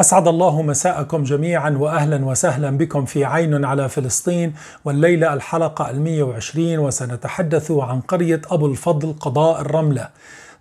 أسعد الله مساءكم جميعا وأهلا وسهلا بكم في عين على فلسطين والليلة الحلقة ال 120 وسنتحدث عن قرية أبو الفضل قضاء الرملة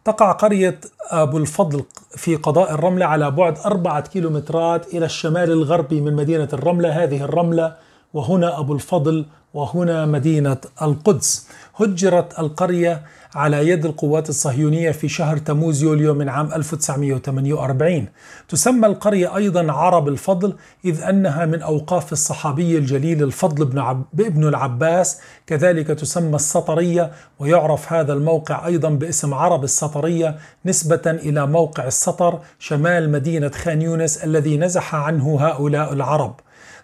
تقع قرية أبو الفضل في قضاء الرملة على بعد أربعة كيلومترات إلى الشمال الغربي من مدينة الرملة هذه الرملة وهنا أبو الفضل وهنا مدينة القدس هجرت القرية على يد القوات الصهيونية في شهر تموز يوليو من عام 1948 تسمى القرية أيضا عرب الفضل إذ أنها من أوقاف الصحابي الجليل الفضل بن, عب... بن العباس كذلك تسمى السطرية ويعرف هذا الموقع أيضا باسم عرب السطرية نسبة إلى موقع السطر شمال مدينة خان يونس الذي نزح عنه هؤلاء العرب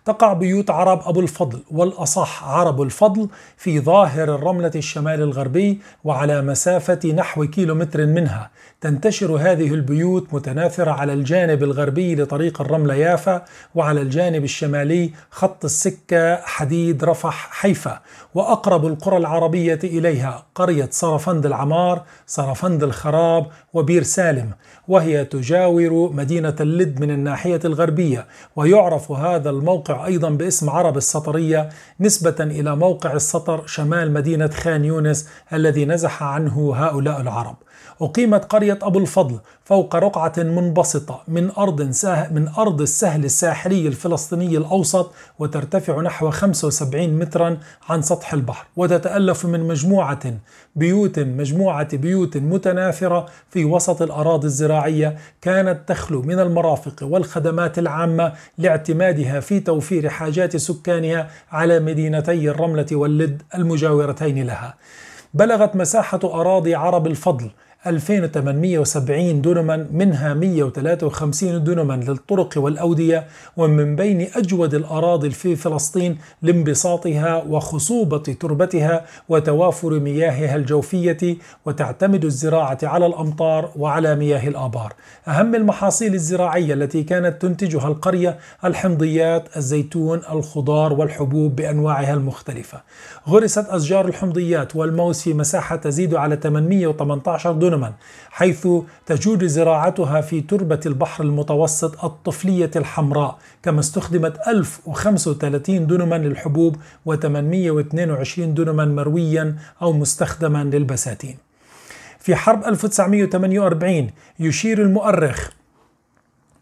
تقع بيوت عرب أبو الفضل والأصح عرب الفضل في ظاهر الرملة الشمال الغربي وعلى مسافة نحو كيلومتر منها تنتشر هذه البيوت متناثرة على الجانب الغربي لطريق الرملة يافا وعلى الجانب الشمالي خط السكة حديد رفح حيفا وأقرب القرى العربية إليها قرية صرفند العمار صرفند الخراب وبير سالم وهي تجاور مدينة اللد من الناحية الغربية ويعرف هذا الموقع أيضا باسم عرب السطرية نسبة إلى موقع السطر شمال مدينة خان يونس الذي نزح عنه هؤلاء العرب أقيمت قرية أبو الفضل فوق رقعة منبسطة من أرض, ساه من أرض السهل الساحلي الفلسطيني الأوسط وترتفع نحو 75 مترا عن سطح البحر وتتألف من مجموعة بيوت مجموعة بيوت متناثرة في وسط الأراضي الزراعية كانت تخلو من المرافق والخدمات العامة لاعتمادها في توزيع توفير حاجات سكانها على مدينتي الرملة واللد المجاورتين لها بلغت مساحة أراضي عرب الفضل 2870 دونما منها 153 دونما للطرق والأودية ومن بين أجود الأراضي في فلسطين لانبساطها وخصوبة تربتها وتوافر مياهها الجوفية وتعتمد الزراعة على الأمطار وعلى مياه الآبار أهم المحاصيل الزراعية التي كانت تنتجها القرية الحمضيات الزيتون الخضار والحبوب بأنواعها المختلفة غرست أشجار الحمضيات والموز في مساحة تزيد على 818 دونما دونمان حيث تجود زراعتها في تربة البحر المتوسط الطفلية الحمراء كما استخدمت 1035 دونما للحبوب و822 دونما مرويا أو مستخدما للبساتين في حرب 1948 يشير المؤرخ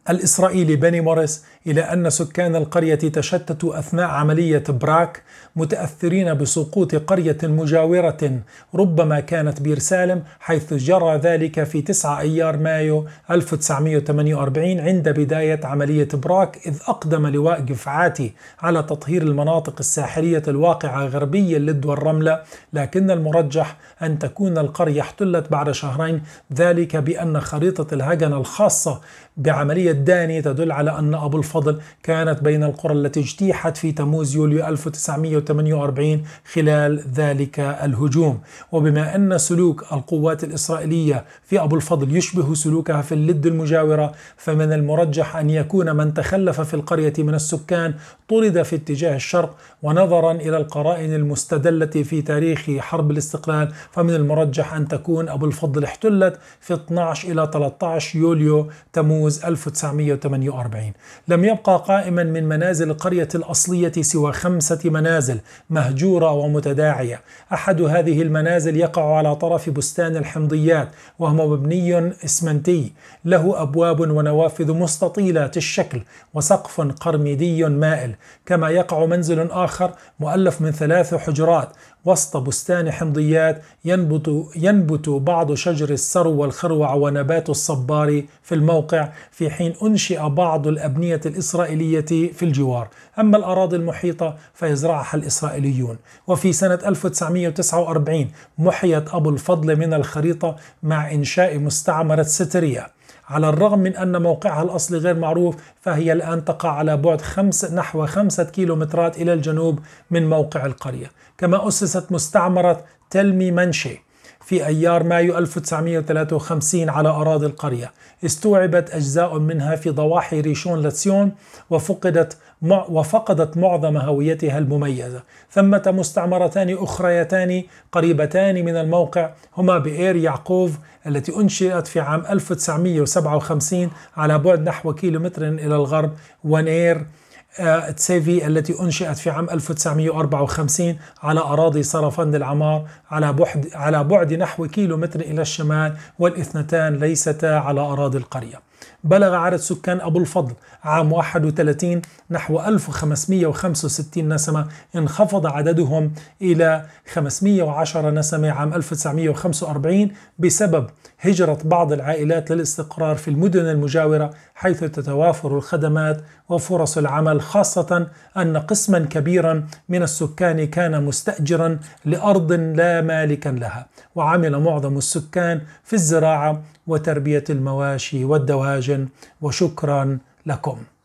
الإسرائيلي بني موريس إلى أن سكان القرية تشتتوا أثناء عملية براك متأثرين بسقوط قرية مجاورة ربما كانت بيرسالم حيث جرى ذلك في 9 أيار مايو 1948 عند بداية عملية براك إذ أقدم لواء جفعاتي على تطهير المناطق الساحلية الواقعة غربيا للد والرملة لكن المرجح أن تكون القرية احتلت بعد شهرين ذلك بأن خريطة الهجنة الخاصة بعملية داني تدل على أن أبو الفضل الفضل كانت بين القرى التي اجتيحت في تموز يوليو 1948 خلال ذلك الهجوم وبما أن سلوك القوات الإسرائيلية في أبو الفضل يشبه سلوكها في اللد المجاورة فمن المرجح أن يكون من تخلف في القرية من السكان طرد في اتجاه الشرق ونظرا إلى القرائن المستدلة في تاريخ حرب الاستقلال فمن المرجح أن تكون أبو الفضل احتلت في 12 إلى 13 يوليو تموز 1948 لم يبقى قائما من منازل القرية الأصلية سوى خمسة منازل مهجورة ومتداعية أحد هذه المنازل يقع على طرف بستان الحمضيات وهو مبني إسمنتي له أبواب ونوافذ مستطيلة الشكل وسقف قرميدي مائل كما يقع منزل آخر مؤلف من ثلاث حجرات وسط بستان حمضيات ينبت, ينبت بعض شجر السرو والخروع ونبات الصبار في الموقع في حين أنشئ بعض الأبنية الإسرائيلية في الجوار أما الأراضي المحيطة فيزرعها الإسرائيليون وفي سنة 1949 محيت أبو الفضل من الخريطة مع إنشاء مستعمرة ستريا على الرغم من أن موقعها الأصلي غير معروف فهي الآن تقع على بعد خمس نحو خمسة كيلومترات إلى الجنوب من موقع القرية كما أسست مستعمرة تلمي منشي في أيار مايو 1953 على أراضي القرية استوعبت أجزاء منها في ضواحي ريشون لاتسيون وفقدت وفقدت معظم هويتها المميزة ثمة مستعمرتان أخريتان قريبتان من الموقع هما بئير يعقوف التي أنشئت في عام 1957 على بعد نحو كيلومتر إلى الغرب ونير تسيفي التي أنشئت في عام 1954 على أراضي صرفند العمار على بعد, على بعد نحو كيلومتر إلى الشمال والاثنتان ليستا على أراضي القرية بلغ عدد سكان أبو الفضل عام 31 نحو 1565 نسمة انخفض عددهم إلى 510 نسمة عام 1945 بسبب هجرة بعض العائلات للاستقرار في المدن المجاورة حيث تتوافر الخدمات وفرص العمل خاصة أن قسما كبيرا من السكان كان مستأجرا لأرض لا مالكا لها وعمل معظم السكان في الزراعة وتربيه المواشي والدواجن وشكرا لكم